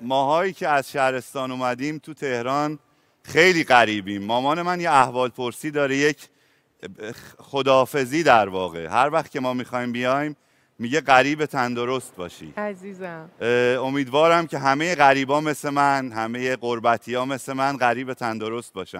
ماهایی که از شهرستان اومدیم تو تهران خیلی قریبیم مامان من یه احوال پرسی داره یک خدافزی در واقع هر وقت که ما میخوایم بیایم میگه غریب تندرست باشی عزیزم امیدوارم که همه غریبا مثل من همه قربتی ها مثل من قریب تندرست باشن